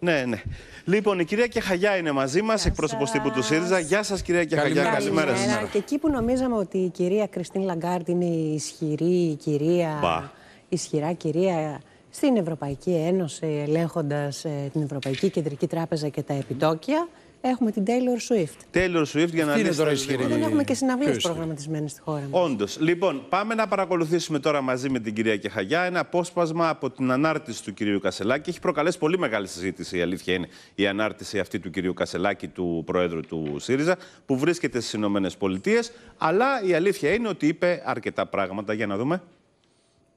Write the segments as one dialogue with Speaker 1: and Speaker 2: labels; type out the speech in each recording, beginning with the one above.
Speaker 1: Ναι, ναι. Λοιπόν, η κυρία Κεχαγιά είναι μαζί μας, εκπρόσωπο τύπου του ΣΥΡΙΖΑ. Γεια σας, κυρία Κεχαγιά. Καλημέρα σα. Και
Speaker 2: εκεί που νομίζαμε ότι η κυρία Κριστίν Λαγκάρτ είναι η ισχυρή η κυρία. Μπα. Ισχυρά κυρία στην Ευρωπαϊκή Ένωση, ελέγχοντας ε, την Ευρωπαϊκή Κεντρική Τράπεζα και τα επιτόκια έχουμε την Taylor Swift.
Speaker 1: Taylor Swift για να δείτε. Δεν έχουμε και συναυλίες
Speaker 2: προγραμματισμένες στη χώρα μας.
Speaker 1: Όντως. Λοιπόν, πάμε να παρακολουθήσουμε τώρα μαζί με την κυρία Κεχαγιά ένα απόσπασμα από την ανάρτηση του κυρίου Κασελάκη. Έχει προκαλέσει πολύ μεγάλη συζήτηση, η αλήθεια είναι, η ανάρτηση αυτή του κυρίου Κασελάκη, του Προέδρου του ΣΥΡΙΖΑ, που βρίσκεται στις Ηνωμένες Πολιτείες. Αλλά η αλήθεια είναι ότι είπε αρκετά πράγματα. Για να δούμε.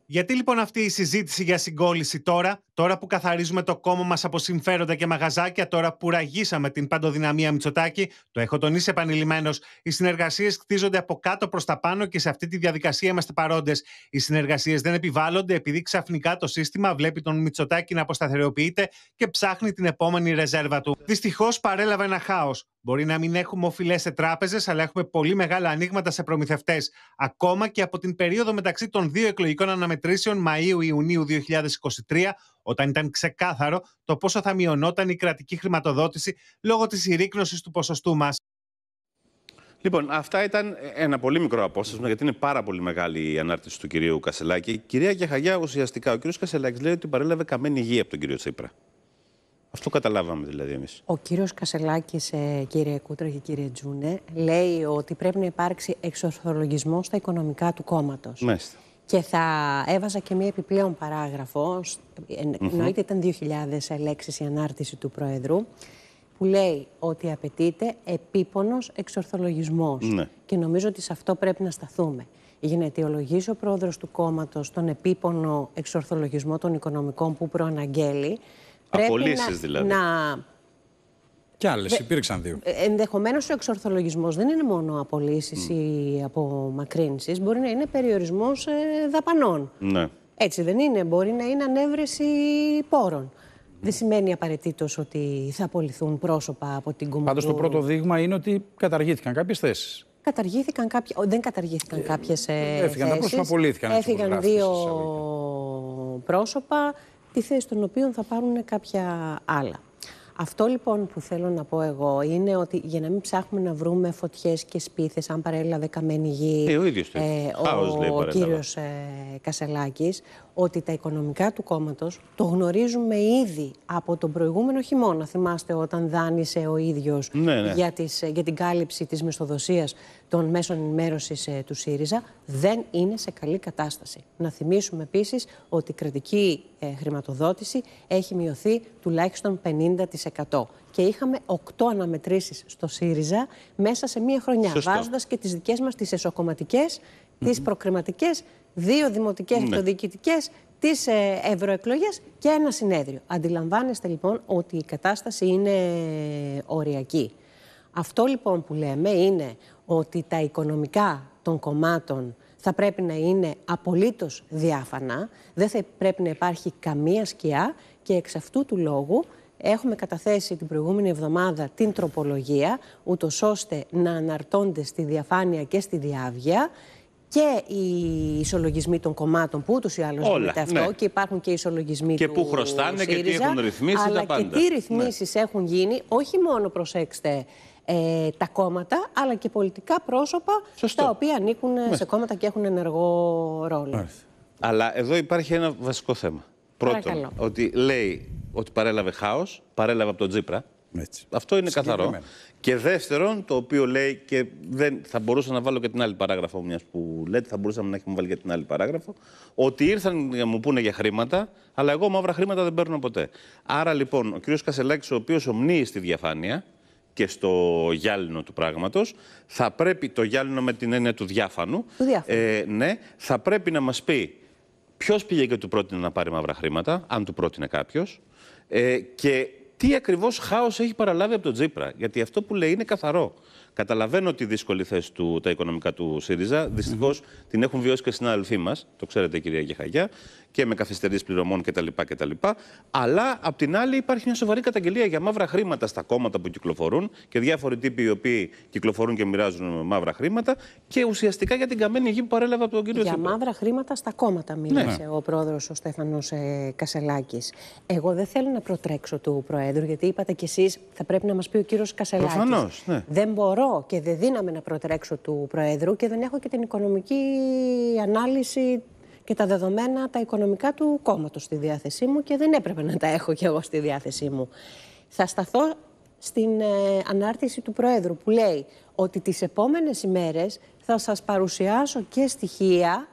Speaker 1: Γιατί λοιπόν αυτή η συζήτηση για συγκόλληση τώρα, Τώρα που καθαρίζουμε το κόμμα μας από συμφέροντα και μαγαζάκια, τώρα που ραγίσαμε την παντοδυναμία Μητσοτάκη, το έχω τονίσει επανειλημμένω. Οι συνεργασίες κτίζονται από κάτω προς τα πάνω και σε αυτή τη διαδικασία είμαστε παρόντες. Οι συνεργασίες δεν επιβάλλονται επειδή ξαφνικά το σύστημα βλέπει τον Μητσοτάκη να αποσταθεροποιείται και ψάχνει την επόμενη ρεζέρβα του. Δυστυχώς παρέλαβε ένα χάος. Μπορεί να μην έχουμε οφειλές σε τράπεζες, αλλά έχουμε πολύ μεγάλα ανοίγματα σε προμηθευτές. Ακόμα και από την περίοδο μεταξύ των δύο εκλογικών αναμετρήσεων Μαΐου-Ιουνίου 2023, όταν ήταν ξεκάθαρο το πόσο θα μειωνόταν η κρατική χρηματοδότηση λόγω της συρρήκνωσης του ποσοστού μας. Λοιπόν, αυτά ήταν ένα πολύ μικρό απόσπασμα, γιατί είναι πάρα πολύ μεγάλη η ανάρτηση του κυρίου Κασελάκη. κυρία Γεχαγιά, ουσιαστικά, ο κύριος Κασελάκης λέει ότι παρέλαβε καμένη γη από τον κύριο Τσίπρα. Αυτό καταλάβαμε δηλαδή εμείς.
Speaker 2: Ο κύριος Κασελάκης, ε, κύριε Κούτρα και κύριε Τζούνε, λέει ότι πρέπει να υπάρξει εξορθολογισμός στα οικονομικά του κόμματος. Μάλιστα. Και θα έβαζα και μία επιπλέον παράγραφο, εννοείται ήταν 2.000 λέξεις η ανάρτηση του Πρόεδρου, που λέει ότι απαιτείται επίπονος εξορθολογισμός. Ναι. Και νομίζω ότι σε αυτό πρέπει να σταθούμε. Για να αιτιολογήσει ο πρόεδρος του κόμματος τον επίπονο εξορθολογισμό των οικονομικών που προαναγγέλει,
Speaker 1: Απολύσει δηλαδή. να και άλλε, υπήρξαν δύο.
Speaker 2: Ε, Ενδεχομένως ο εξορθολογισμός δεν είναι μόνο απολύσεις ή απομακρύνσεις, μπορεί να είναι περιορισμός ε, δαπανών. Ναι. Έτσι δεν είναι. Μπορεί να είναι ανέβρεση πόρων. Δεν σημαίνει απαραίτητος ότι θα απολυθούν πρόσωπα από την κομμάτια. Πάντως το πρώτο
Speaker 1: δείγμα είναι ότι καταργήθηκαν κάποιες
Speaker 2: θέσεις. Καταργήθηκαν κάποια. Δεν καταργήθηκαν ε, κάποιες. Ε, έφυγαν τα πρόσωπα, απολύθηκαν. Έφυγαν δύο πρόσωπα, τη θέση των οποίων θα πάρουν κάποια άλλα. Αυτό λοιπόν που θέλω να πω εγώ είναι ότι για να μην ψάχνουμε να βρούμε φωτιές και σπίθες, αν παρέλαβε καμένη γη. Ε, ο ίδιος ε, κύριος ε, Κασελάκης, ότι τα οικονομικά του κόμματος το γνωρίζουμε ήδη από τον προηγούμενο χειμώνα. Θυμάστε όταν δάνεισε ο ίδιος ναι, ναι. για, ε, για την κάλυψη της μισθοδοσίας των μέσων ενημέρωσης ε, του ΣΥΡΙΖΑ. Δεν είναι σε καλή κατάσταση. Να θυμίσουμε επίσης ότι η κρατική ε, χρηματοδότηση έχει μειωθεί τουλάχιστον 50%. Και είχαμε 8 αναμετρήσεις στο ΣΥΡΙΖΑ μέσα σε μία χρονιά, βάζοντας και τις δικές μας τις εσωκομματικές, τις mm δύο δημοτικές ναι. αυτοδιοικητικέ, τις ε, και ένα συνέδριο. Αντιλαμβάνεστε λοιπόν ότι η κατάσταση είναι οριακή. Αυτό λοιπόν που λέμε είναι ότι τα οικονομικά των κομμάτων θα πρέπει να είναι απολύτως διάφανα, δεν θα πρέπει να υπάρχει καμία σκιά και εξ αυτού του λόγου έχουμε καταθέσει την προηγούμενη εβδομάδα την τροπολογία, ούτως ώστε να αναρτώνται στη διαφάνεια και στη διάβγεια και οι ισολογισμοί των κομμάτων που ούτως ή άλλως γίνεται αυτό ναι. και υπάρχουν και οι ισολογισμοί και του που χρωστάνε και τι έχουν ρυθμίσει αλλά τα πάντα. Και τι ρυθμίσεις ναι. έχουν γίνει, όχι μόνο προσέξτε ε, τα κόμματα, αλλά και πολιτικά πρόσωπα τα οποία ανήκουν σε ναι. κόμματα και έχουν ενεργό ρόλο.
Speaker 1: Αλλά εδώ υπάρχει ένα βασικό θέμα. Πρώτον, ότι λέει ότι παρέλαβε χάος, παρέλαβε από τον Τζίπρα. Έτσι. Αυτό είναι καθαρό. Και δεύτερον, το οποίο λέει και δεν, θα μπορούσα να βάλω και την άλλη παράγραφο, μιας που λέτε, θα μπορούσαμε να έχουμε βάλει και την άλλη παράγραφο, ότι ήρθαν να μου πούνε για χρήματα, αλλά εγώ μαύρα χρήματα δεν παίρνω ποτέ. Άρα λοιπόν, ο κ. Κασελάκης, ο οποίος ομνύει στη διαφάνεια και στο γυάλινο του πράγματος, θα πρέπει το γυάλινο με την έννοια του διάφανου. Του Ε, ναι, θα πρέπει να μας πει ποιος πήγε και του πρότεινε να πάρει μαύρα χρήματα, αν του πρότεινε κάποιος. Ε, και τι ακριβώς χάος έχει παραλάβει από τον Τζίπρα. Γιατί αυτό που λέει είναι καθαρό. Καταλαβαίνω τη δύσκολη θέση του τα οικονομικά του ΣΥΡΙΖΑ. Δυστυχώς την έχουν βιώσει και στην συνάδελφοί μας, το ξέρετε κυρία Γεχαγιά, και με καθυστερήσει πληρωμών κτλ, κτλ. Αλλά απ' την άλλη υπάρχει μια σοβαρή καταγγελία για μαύρα χρήματα στα κόμματα που κυκλοφορούν και διάφοροι τύποι οι οποίοι κυκλοφορούν και μοιράζουν μαύρα χρήματα και ουσιαστικά για την καμένη γη που παρέλαβε από τον κύριο Για
Speaker 2: μαύρα χρήματα στα κόμματα μίλησε ναι. ο πρόεδρος ο Στέφανος ε, Κασελάκης. Εγώ δεν θέλω να προτρέξω του προέδρου Προέδρου, γιατί είπατε κι εσείς, θα πρέπει να μας πει ο κύριος Κασελάκης. Προφανώς. Ναι. Δεν μπορώ και δεν δύναμαι να προτρέξω του Προέδρου και δεν έχω και την οικονομική ανάλυση και τα δεδομένα τα οικονομικά του κόμματος στη διάθεσή μου και δεν έπρεπε να τα έχω κι εγώ στη διάθεσή μου. Θα σταθώ στην ε, ανάρτηση του Προέδρου που λέει ότι τις επόμενες ημέρες θα σας παρουσιάσω και στοιχεία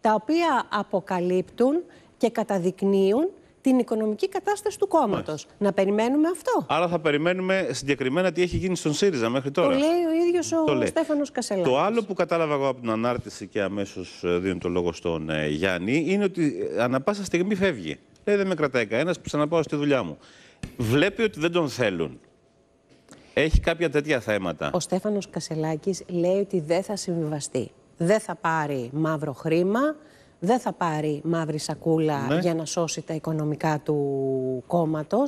Speaker 2: τα οποία αποκαλύπτουν και καταδεικνύουν την οικονομική κατάσταση του κόμματος. Να περιμένουμε αυτό.
Speaker 1: Άρα θα περιμένουμε συγκεκριμένα τι έχει γίνει στον ΣΥΡΙΖΑ μέχρι τώρα. Το λέει
Speaker 2: ο ίδιος ο, ο Στέφανος Κασελάκης.
Speaker 1: Το άλλο που κατάλαβα εγώ από την ανάρτηση και αμέσως ε, δίνω το λόγο στον ε, Γιάννη είναι ότι ε, ανά πάσα στιγμή φεύγει. Λέει δεν με κρατάει κανένας, ξαναπάω στη δουλειά μου. Βλέπει ότι δεν τον θέλουν. Έχει κάποια τέτοια θέματα. Ο
Speaker 2: Στέφανος Κασελάκης λέει ότι δεν θα συμβιβαστεί. Δεν θα πάρει μαύρο χρήμα, δεν θα πάρει μαύρη σακούλα ναι. για να σώσει τα οικονομικά του κόμματος.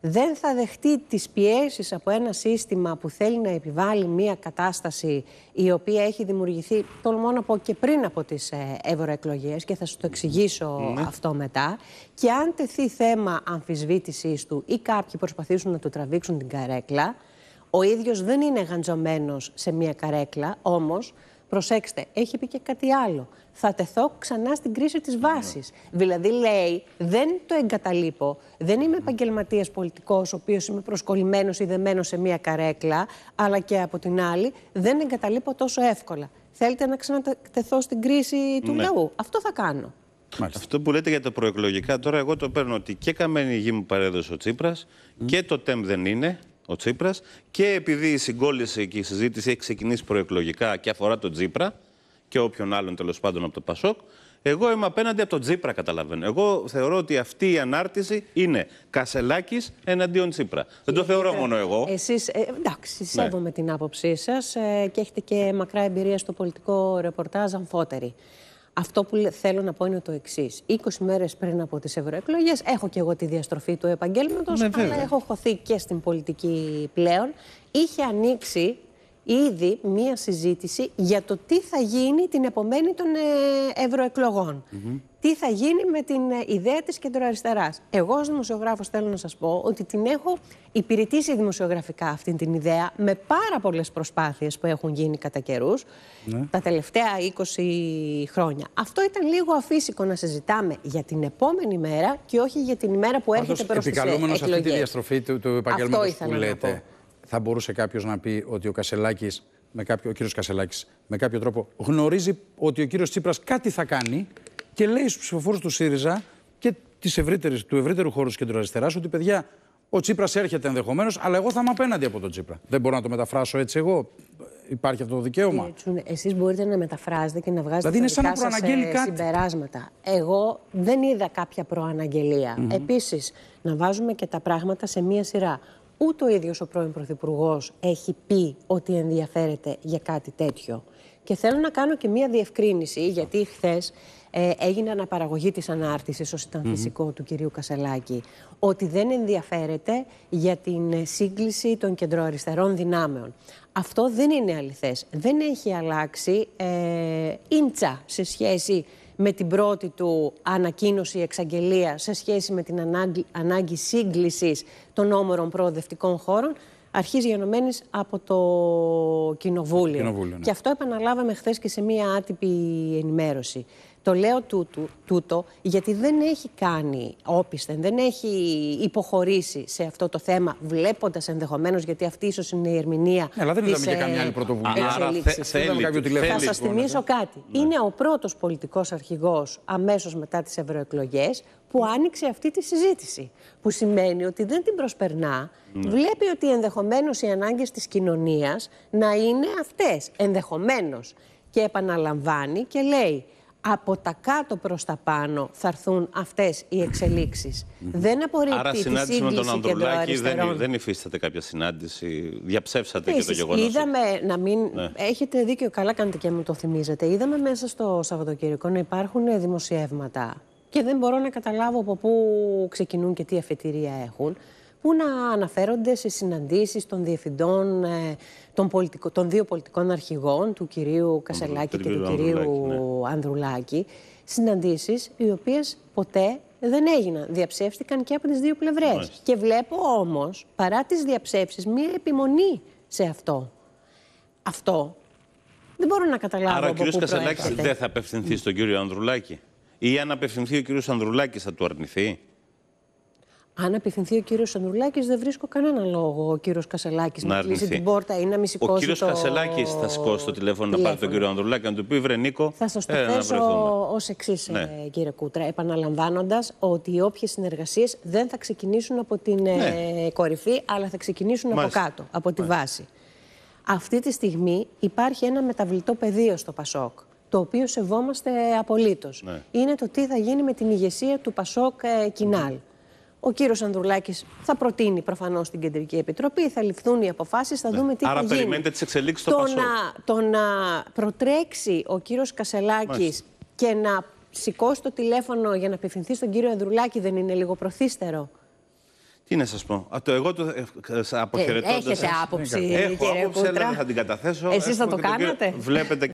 Speaker 2: Δεν θα δεχτεί τις πιέσεις από ένα σύστημα που θέλει να επιβάλλει μια κατάσταση η οποία έχει δημιουργηθεί, τολμώ να πω και πριν από τις ε, ευρωεκλογές και θα σου το εξηγήσω ναι. αυτό μετά. Και αν τεθεί θέμα αμφισβήτησής του ή κάποιοι προσπαθήσουν να του τραβήξουν την καρέκλα, ο ίδιος δεν είναι γαντζωμένος σε μια καρέκλα, όμως Προσέξτε, έχει πει και κάτι άλλο. Θα τεθώ ξανά στην κρίση της βάσης. Δηλαδή, λέει, δεν το εγκαταλείπω. Δεν είμαι επαγγελματίας πολιτικός, ο οποίος είμαι προσκολλημένος ή δεμένος σε μία καρέκλα, αλλά και από την άλλη, δεν εγκαταλείπω τόσο εύκολα. Θέλετε να ξανατεθώ στην κρίση του λαού. Ναι. Αυτό θα κάνω.
Speaker 1: Μάλιστα. Αυτό που λέτε για τα προεκλογικά, τώρα εγώ το παίρνω ότι και καμένη γη μου παρέδωσε ο Τσίπρας και το ΤΕΜ δεν είναι ο Τσίπρας και επειδή η συγκόλληση και η συζήτηση έχει ξεκινήσει προεκλογικά και αφορά τον Τσίπρα και όποιον άλλον τέλος πάντων από το Πασόκ, εγώ είμαι απέναντι από τον Τσίπρα, καταλαβαίνω. Εγώ θεωρώ ότι αυτή η ανάρτηση είναι κασελάκι εναντίον Τσίπρα. Δεν το θεωρώ μόνο εγώ.
Speaker 2: Εσείς, ε, εντάξει, ναι. σέβομαι την άποψή σας ε, και έχετε και μακρά εμπειρία στο πολιτικό ρεπορτάζ, αμφότερη. Αυτό που θέλω να πω είναι το εξής. 20 μέρες πριν από τις ευρωεκλογές, έχω και εγώ τη διαστροφή του επαγγέλματος, ναι, αλλά έχω χωθεί και στην πολιτική πλέον. Είχε ανοίξει ήδη μία συζήτηση για το τι θα γίνει την επομένη των ε, ευρωεκλογών. Τι θα γίνει με την ε, ιδέα της κεντροαριστεράς. Εγώ ως δημοσιογράφος θέλω να σας πω ότι την έχω υπηρετήσει δημοσιογραφικά αυτή την ιδέα με πάρα πολλές προσπάθειες που έχουν γίνει κατά καιρούς ναι. τα τελευταία 20 χρόνια. Αυτό ήταν λίγο αφύσικο να συζητάμε για την επόμενη μέρα και όχι για την ημέρα που έρχεται προς τις εκλογές. Επικαλούμενος αυτή τη διαστροφή
Speaker 1: του, του Να πω θα μπορούσε κάποιος να πει ότι ο Κασελάκης, ο κύριος Κασελάκης, με κάποιο τρόπο γνωρίζει ότι ο κύριος Τσίπρας κάτι θα κάνει και λέει στους ψηφοφόρους του ΣΥΡΙΖΑ και της ευρύτερης, του ευρύτερου χώρου της κεντροαριστεράς ότι παιδιά, ο Τσίπρας έρχεται ενδεχομένως, αλλά εγώ θα είμαι απέναντι από τον Τσίπρα. Δεν μπορώ να το μεταφράσω έτσι εγώ. Υπάρχει αυτό
Speaker 2: το δικαίωμα. Ε, Εσείς μπορείτε να μεταφράζετε και να βγάζετε δηλαδή τα δικά σε συμπεράσματα. Εγώ δεν είδα κάποια προαναγγελία. Mm Επίσης, να βάζουμε και τα πράγματα σε μία σειρά. Ούτε ο ίδιος ο πρώην Πρωθυπουργός έχει πει ότι ενδιαφέρεται για κάτι τέτοιο. Και θέλω να κάνω και μία διευκρίνηση, γιατί χθες ε, έγινε αναπαραγωγή της ανάρτησης, όσο ήταν φυσικό του κυρίου Κασελάκη, ότι δεν ενδιαφέρεται για την ε, σύγκληση των κεντροαριστερών δυνάμεων. Αυτό δεν είναι αληθές. Δεν έχει αλλάξει ε, ίντσα σε σχέση με την πρώτη του ανακοίνωση εξαγγελία σε σχέση με την ανάγκη, ανάγκη των όμορων προοδευτικών χώρων αρχίζει γενομένης από το Κοινοβούλιο. Ναι. Και αυτό επαναλάβαμε χθες και σε μία άτυπη ενημέρωση. Το λέω τούτο, τούτο γιατί δεν έχει κάνει όπισθεν, δεν έχει υποχωρήσει σε αυτό το θέμα, βλέποντας ενδεχομένως, γιατί αυτή ίσως είναι η ερμηνεία. Ναι, αλλά δεν είδαμε και ε, καμιά άλλη πρωτοβουλία. Άρα θέλει κάποιο Θα σας λοιπόν, θυμίσω κάτι. Ναι. Είναι ο πρώτος πολιτικός αρχηγός αμέσως μετά τις ευρωεκλογές που άνοιξε αυτή τη συζήτηση. Που σημαίνει ότι δεν την προσπερνά, ναι. βλέπει ότι ενδεχομένως οι ανάγκες της κοινωνίας να είναι αυτές. Ενδεχομένως. Και επαναλαμβάνει και λέει από τα κάτω προς τα πάνω θα έρθουν αυτές οι εξελίξεις. δεν απορρίπτει Άρα, τη συνάντηση με τον Ανδρουλάκη δεν,
Speaker 1: δεν υφίσταται κάποια συνάντηση. Διαψεύσατε και το γεγονός.
Speaker 2: Είδαμε να μην. Ναι. Έχετε δίκιο, καλά κάνετε και μου το θυμίζετε. Είδαμε μέσα στο Σαββατοκύριακο να υπάρχουν δημοσιεύματα και δεν μπορώ να καταλάβω από πού ξεκινούν και τι αφετηρία έχουν που να αναφέρονται σε συναντήσεις των διευθυντών ε, των, πολιτικο, δύο πολιτικών αρχηγών, του κυρίου Κασελάκη και του ναι. κυρίου Ανδρουλάκη. Συναντήσεις οι οποίες ποτέ δεν έγιναν. Διαψεύστηκαν και από τις δύο πλευρές. Και βλέπω όμως, παρά τις διαψεύσεις, μία επιμονή σε αυτό. Αυτό δεν μπορώ να καταλάβω Άρα από ο κύριος Κασελάκης δεν
Speaker 1: θα απευθυνθεί στον κύριο Ανδρουλάκη. Ή αν απευθυνθεί ο κύριος Ανδρουλάκης θα του αρνηθεί.
Speaker 2: Αν απευθυνθεί ο κύριος Ανδρουλάκης, δεν βρίσκω κανένα λόγο ο κύριος Κασελάκης να, να κλείσει την πόρτα ή να μη σηκώσει. Ο κύριος Κασελάκης θα
Speaker 1: σηκώσει το τηλέφωνο, να πάρει τον κύριο Ανδρουλάκη να του πει βρε Νίκο. Θα σας το ε, θέσω
Speaker 2: ως εξής, ναι. ε, κύριε Κούτρα, επαναλαμβάνοντας ότι όποιες συνεργασίες δεν θα ξεκινήσουν από την ε, ναι. κορυφή, αλλά θα ξεκινήσουν Μάλιστα. από κάτω, από τη Μάλιστα. βάση. Αυτή τη στιγμή υπάρχει ένα μεταβλητό πεδίο στο Πασόκ το οποίο σεβόμαστε απολύτως. Ναι. Είναι το τι θα γίνει με την ηγεσία του Πασόκ ε, Κινάλ. Ο κύριος Ανδρουλάκης θα προτείνει προφανώς στην Κεντρική Επιτροπή, θα ληφθούν οι αποφάσεις, θα ναι. δούμε τι Άρα θα γίνει. Άρα περιμένετε
Speaker 1: τις εξελίξεις στο Πασόκ.
Speaker 2: Το να προτρέξει ο κύριος Κασελάκης και να σηκώσει το τηλέφωνο για να απευθυνθεί στον κύριο Ανδρουλάκη δεν είναι λίγο προθύστερο.
Speaker 1: Τι να σας πω. το εγώ το ε, ε, αποχαιρετώ. Έχετε άποψη. Έχω άποψη, αλλά δεν θα την καταθέσω. Εσείς θα το κάνετε. Βλέπετε